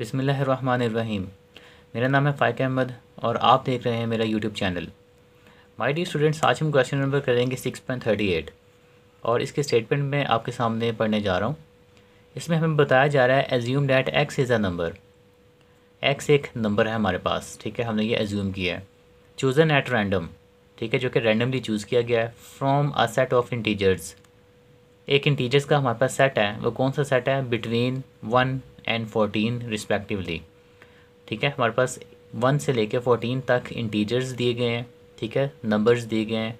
बिसमीम मेरा नाम है फ़ाइक अहमद और आप देख रहे हैं मेरा YouTube channel my D students आज हम क्वेश्चन नंबर करेंगे सिक्स पॉइंट थर्टी एट और इसके स्टेटमेंट में आपके सामने पढ़ने जा रहा हूँ इसमें हमें बताया जा रहा है assume that X is a number X एक नंबर है हमारे पास ठीक है हमने ये एज्यूम किया है चूज़न एट रैंडम ठीक है जो कि रैंडमली चूज़ किया गया है from a set of integers एक इंटीजर्स का हमारे पास सेट है वो कौन सा सेट है between one and fourteen respectively ठीक है हमारे पास वन से लेके फोर्टीन तक इंटीजर्स दिए गए हैं ठीक है नंबर्स दिए गए हैं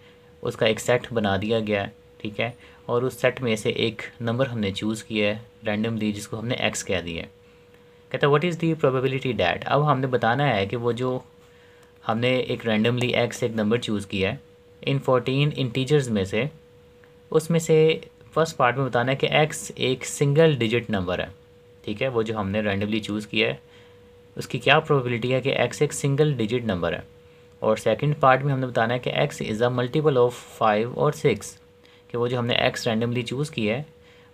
उसका एक सेट बना दिया गया है ठीक है और उस सेट में से एक नंबर हमने चूज़ किया है रैंडमली जिसको हमने एक्स कह दिया है कहता है what is the probability that अब हमने बताना है कि वो जो हमने एक रैंडमली एक्स एक नंबर चूज़ किया है इन फोर्टीन इंटीजर्स में से उसमें से फर्स्ट पार्ट में बताना है कि एक्स एक सिंगल डिजिट नंबर है ठीक है वो जो हमने रैंडमली चूज़ किया है उसकी क्या प्रोबेबिलिटी है कि एक्स एक सिंगल डिजिट नंबर है और सेकंड पार्ट में हमने बताना है कि X is a multiple of five और सिक्स कि वो जो हमने एक्स रैंडमली चूज़ किया है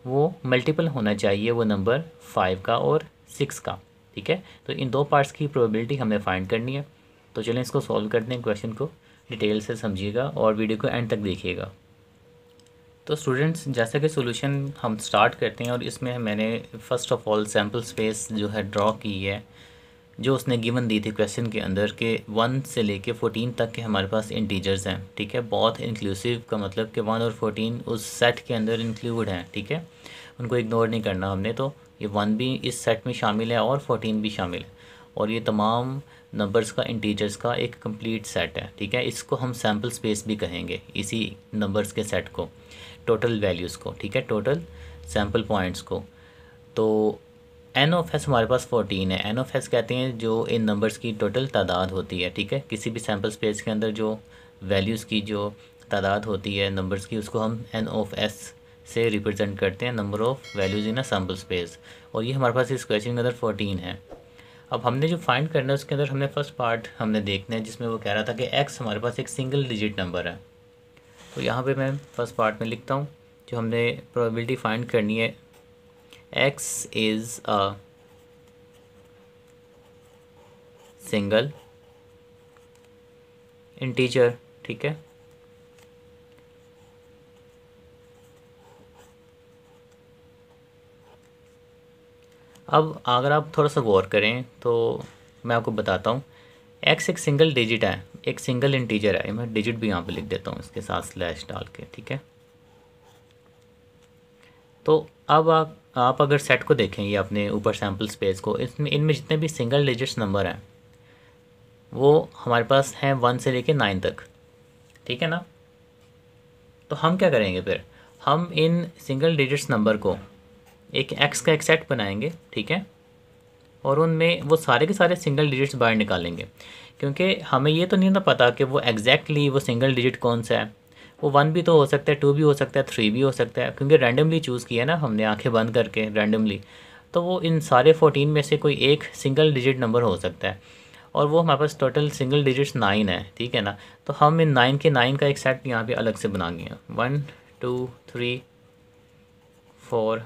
वो मल्टीपल होना चाहिए वो नंबर फाइव का और सिक्स का ठीक है तो इन दो पार्ट्स की प्रोबेबिलिटी हमें फाइंड करनी है तो चलें इसको सॉल्व करते हैं क्वेश्चन को डिटेल से समझिएगा और वीडियो को एंड तक देखिएगा तो स्टूडेंट्स जैसा कि सॉल्यूशन हम स्टार्ट करते हैं और इसमें मैंने first of all sample space जो है ड्रॉ की है जो उसने गिवन दी थी क्वेश्चन के अंदर के वन से लेके फोर्टीन तक के हमारे पास इंटीजर्स हैं ठीक है बहुत इंक्लूसिव का मतलब कि वन और फोर्टीन उस सेट के अंदर इंक्लूड हैं ठीक है उनको इग्नोर नहीं करना हमने तो ये वन भी इस सेट में शामिल है और फोर्टीन भी शामिल है और ये तमाम नंबर्स का इंटीजर्स का एक कंप्लीट सेट है ठीक है इसको हम सैम्पल स्पेस भी कहेंगे इसी नंबर्स के सेट को टोटल वैल्यूज़ को ठीक है टोटल सैम्पल पॉइंट्स को तो एन ऑफ एस हमारे पास फोर्टीन है एन ऑफ एस कहते हैं जो इन नंबर्स की टोटल तादाद होती है ठीक है किसी भी सैम्पल स्पेस के अंदर जो वैल्यूज़ की जो तादाद होती है नंबर्स की उसको हम एन ऑफ एस से रिप्रेजेंट करते हैं number of values in a sample space और ये हमारे पास इस क्वेश्चन के अंदर फोर्टीन है अब हमने जो फाइंड करना है उसके अंदर हमने फर्स्ट पार्ट हमने देखना है जिसमें वो कह रहा था कि एक्स हमारे पास एक सिंगल डिजिट नंबर है तो यहाँ पे मैं फर्स्ट पार्ट में लिखता हूँ जो हमने प्रोबेबिलिटी फाइंड करनी है X is a single integer ठीक है अब अगर आप थोड़ा सा गौर करें तो मैं आपको बताता हूँ एक्स एक सिंगल डिजिट है एक सिंगल इंटीजर है मैं डिजिट भी यहाँ पे लिख देता हूँ इसके साथ स्लैश डाल के ठीक है तो अब आप आप अगर सेट को देखें ये अपने ऊपर सैम्पल स्पेस को इसमें इनमें जितने भी सिंगल डिजिट्स नंबर हैं वो हमारे पास हैं वन से लेके नाइन तक ठीक है ना तो हम क्या करेंगे फिर हम इन सिंगल डिजिट्स नंबर को एक एक्स का एक सेट बनाएंगे ठीक है और उनमें वो सारे के सारे सिंगल डिजिट्स बाहर निकालेंगे क्योंकि हमें ये तो नहीं ना पता कि वो एग्जैक्टली वो सिंगल डिजिट कौन सा है वो वन भी तो हो सकता है टू भी हो सकता है थ्री भी हो सकता है क्योंकि रैंडमली चूज़ किया ना हमने आंखें बंद करके रैंडमली तो वो इन सारे फोर्टीन में से कोई एक सिंगल डिजिट नंबर हो सकता है और वो हमारे पास टोटल सिंगल डिजिट्स नाइन है ठीक है ना तो हम इन नाइन के नाइन का एक सेट यहाँ पे अलग से बनाएंगे one two three four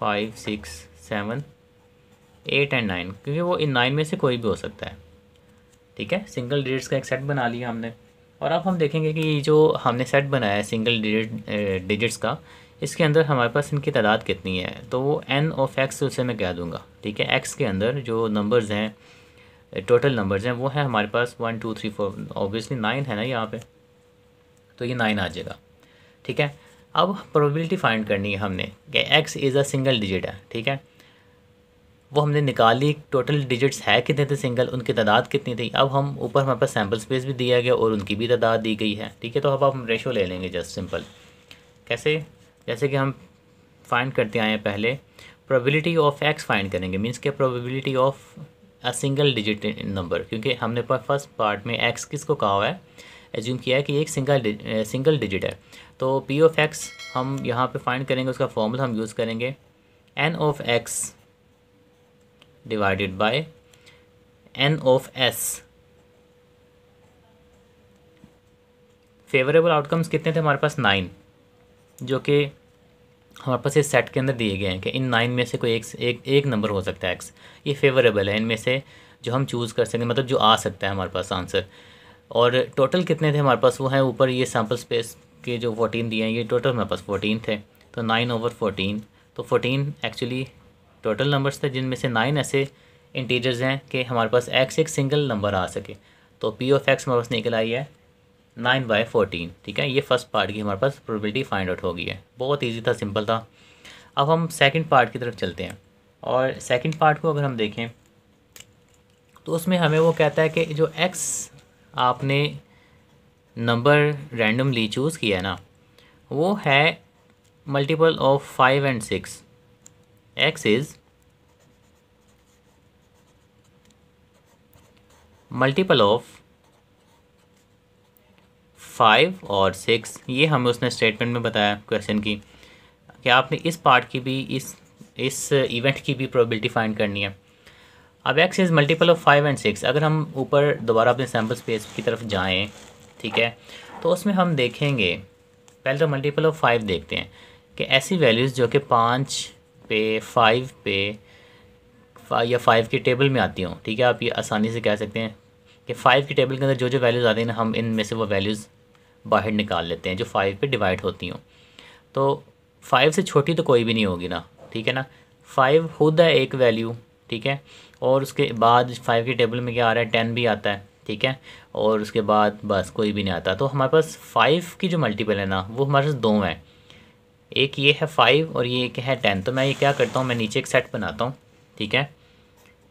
five six seven eight and nine क्योंकि वो इन नाइन में से कोई भी हो सकता है ठीक है सिंगल डिजिट्स का एक सेट बना लिया हमने और अब हम देखेंगे कि जो हमने सेट बनाया है सिंगल डिजिट डिजिट्स का इसके अंदर हमारे पास इनकी तादाद कितनी है तो वो एन ऑफ एक्स उसे मैं कह दूंगा ठीक है एक्स के अंदर जो नंबर्स हैं टोटल नंबर्स हैं वो है हमारे पास one two three four obviously nine है ना यहाँ पे तो ये नाइन आ जाएगा ठीक है अब प्रोबेबिलिटी फाइंड करनी है हमने कि X is a single digit है ठीक है वो हमने निकाली टोटल डिजिट्स है कितने थे सिंगल उनकी तादाद कितनी थी अब हम ऊपर हमारे पास सैम्पल स्पेस भी दिया गया और उनकी भी तादाद दी गई है ठीक है तो अब हम रेशो ले लेंगे जस्ट सिंपल कैसे जैसे कि हम फाइंड करते आए हैं पहले प्रोबेबिलिटी ऑफ एक्स फाइंड करेंगे मीन्स के probability of a single digit number क्योंकि हमने फर्स्ट पार्ट में एक्स किस को कहा हुआ है एज्यूम किया है कि एक सिंगल सिंगल डिजिट है तो पी ऑफ एक्स हम यहाँ पे फाइंड करेंगे उसका फॉर्मूला हम यूज़ करेंगे N of X divided by N of S favourable outcomes कितने थे हमारे पास नाइन जो कि हमारे पास इस सेट के अंदर दिए गए हैं कि इन नाइन में से कोई एक एक, एक नंबर हो सकता है एक्स ये फेवरेबल है इनमें से जो हम चूज़ कर सकें मतलब जो आ सकता है हमारे पास आंसर और टोटल कितने थे हमारे पास वो हैं ऊपर ये सैम्पल स्पेस के जो फोटीन दिए हैं ये टोटल हमारे पास फोटीन थे तो नाइन ओवर फोटीन तो फोटीन एक्चुअली टोटल नंबर्स थे जिनमें से नाइन ऐसे इंटीजर्स हैं कि हमारे पास एक्स एक सिंगल नंबर आ सके तो पी ऑफ एक्स हमारे पास निकल आई है नाइन बाई फोटीन ठीक है ये फर्स्ट पार्ट की हमारे पास प्रोबेबिलिटी फाइंड आउट हो गई है बहुत ईजी था सिंपल था अब हम सेकेंड पार्ट की तरफ चलते हैं और सेकेंड पार्ट को अगर हम देखें तो उसमें हमें वो कहता है कि जो एक्स आपने नंबर रैंडमली चूज़ किया है ना वो है multiple of five and six X is multiple of five और सिक्स ये हमें उसने स्टेटमेंट में बताया क्वेश्चन की कि आपने इस पार्ट की भी इस इस इवेंट की भी प्रोबेबिलिटी फाइंड करनी है अब X is multiple of five and six अगर हम ऊपर दोबारा अपने सैम्पल्स स्पेस की तरफ जाएँ ठीक है तो उसमें हम देखेंगे पहले तो मल्टीपल ऑफ फाइव देखते हैं कि ऐसी वैल्यूज़ जो कि पाँच पे फाइव पे फा, या फाइव के टेबल में आती हों ठीक है आप ये आसानी से कह सकते हैं कि फ़ाइव के टेबल के अंदर जो जो वैल्यूज़ आती हैं ना हम इनमें से वो वैल्यूज़ बाहर निकाल लेते हैं जो फ़ाइव पे डिवाइड होती हों तो फाइव से छोटी तो कोई भी नहीं होगी ना ठीक है ना फाइव खुद है एक वैल्यू ठीक है और उसके बाद फाइव के टेबल में क्या आ रहा है टेन भी आता है ठीक है और उसके बाद बस कोई भी नहीं आता तो हमारे पास फाइव की जो मल्टीपल है ना वो हमारे पास दो हैं एक ये है फाइव और ये एक है टेन तो मैं ये क्या करता हूँ मैं नीचे एक सेट बनाता हूँ ठीक है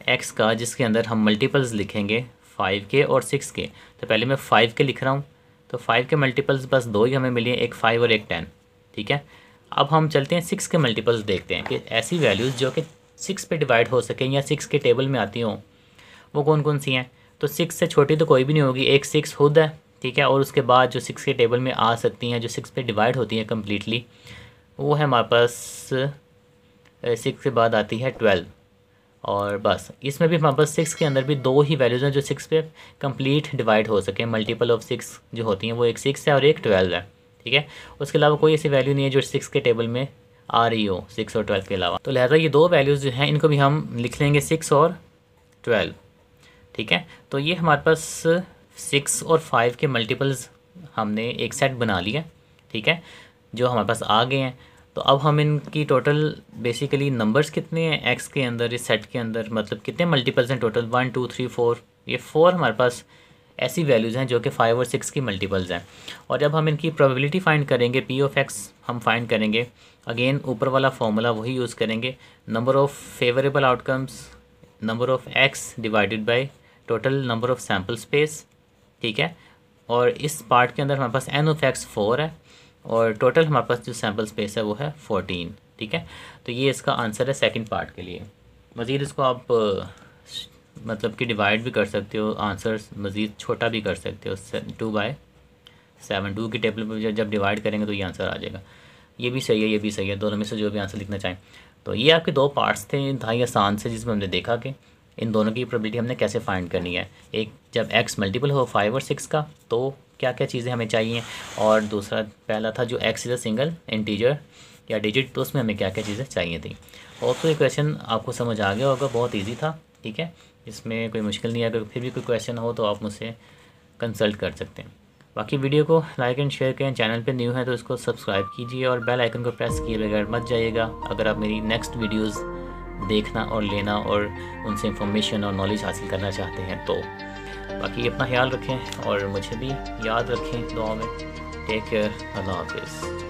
एक्स का जिसके अंदर हम मल्टीपल्स लिखेंगे फाइव के और सिक्स के तो पहले मैं फ़ाइव के लिख रहा हूँ तो फाइव के मल्टीपल्स बस दो ही हमें मिली हैं एक फ़ाइव और एक टेन ठीक है अब हम चलते हैं सिक्स के मल्टीपल्स देखते हैं कि ऐसी वैल्यूज़ जो कि सिक्स पे डिवाइड हो सकें या सिक्स के टेबल में आती हों वो कौन कौन सी हैं तो सिक्स से छोटी तो कोई भी नहीं होगी एक सिक्स खुद है ठीक है और उसके बाद जो सिक्स के टेबल में आ सकती हैं जो सिक्स पे डिवाइड होती हैं कम्प्लीटली वो है हमारे पास सिक्स के बाद आती है ट्वेल्व और बस इसमें भी हमारे पास सिक्स के अंदर भी दो ही वैल्यूज़ हैं जो सिक्स पे कम्प्लीट डिवाइड हो सके मल्टीपल ऑफ सिक्स जो होती हैं वो एक सिक्स है और एक ट्वेल्व है ठीक है उसके अलावा कोई ऐसी वैल्यू नहीं है जो सिक्स के टेबल में आर ई ओ सिक्स और ट्वेल्व के अलावा तो लिहाजा ये दो वैल्यूज़ जो हैं इनको भी हम लिख लेंगे सिक्स और ट्वेल्व ठीक है तो ये हमारे पास सिक्स और फाइव के मल्टीपल्स हमने एक सेट बना लिया ठीक है जो हमारे पास आ गए हैं तो अब हम इनकी टोटल बेसिकली नंबर्स कितने हैं एक्स के अंदर इस सेट के अंदर मतलब कितने मल्टीपल्स हैं total one two three four ये फोर हमारे पास ऐसी वैल्यूज़ हैं जो कि फ़ाइव और सिक्स की मल्टीपल्स हैं और जब हम इनकी प्रोबेबिलिटी फाइंड करेंगे पी ऑफ एक्स हम फाइंड करेंगे अगेन ऊपर वाला फॉर्मूला वही यूज़ करेंगे number of favourable outcomes number of X divided by total number of sample space ठीक है और इस पार्ट के अंदर हमारे पास एन ऑफ एक्स फोर है और टोटल हमारे पास जो सैम्पल स्पेस है वो है फोर्टीन ठीक है तो ये इसका आंसर है सेकेंड पार्ट के लिए मज़ीद इसको आप मतलब कि डिवाइड भी कर सकते हो आंसर मज़ीद छोटा भी कर सकते हो टू बाय सेवन टू की टेबल पर जब डिवाइड करेंगे तो ये आंसर आ जाएगा ये भी सही है ये भी सही है दोनों में से जो भी आंसर लिखना चाहें तो ये आपके दो पार्ट्स थे इंतहाई आसान से जिसमें हमने देखा कि इन दोनों की प्रोबेबिलिटी हमने कैसे फाइंड करनी है एक जब एक्स मल्टीपल हो फाइव और सिक्स का तो क्या क्या चीज़ें हमें चाहिए और दूसरा पहला था जो X is a single integer या डिजिट तो उसमें हमें क्या क्या चीज़ें चाहिए थी और तो ये क्वेश्चन आपको समझ आ गया होगा बहुत ईजी था ठीक है इसमें कोई मुश्किल नहीं है अगर फिर भी कोई क्वेश्चन हो तो आप मुझसे कंसल्ट कर सकते हैं बाकी वीडियो को लाइक एंड शेयर करें चैनल पे न्यू है तो इसको सब्सक्राइब कीजिए और बेल आइकन को प्रेस किए बगैर मत जाइएगा अगर आप मेरी नेक्स्ट वीडियोस देखना और लेना और उनसे इंफॉर्मेशन और नॉलेज हासिल करना चाहते हैं तो बाकी अपना ख्याल रखें और मुझे भी याद रखें दुआ में टेक केयर अल्लाह हाफिज़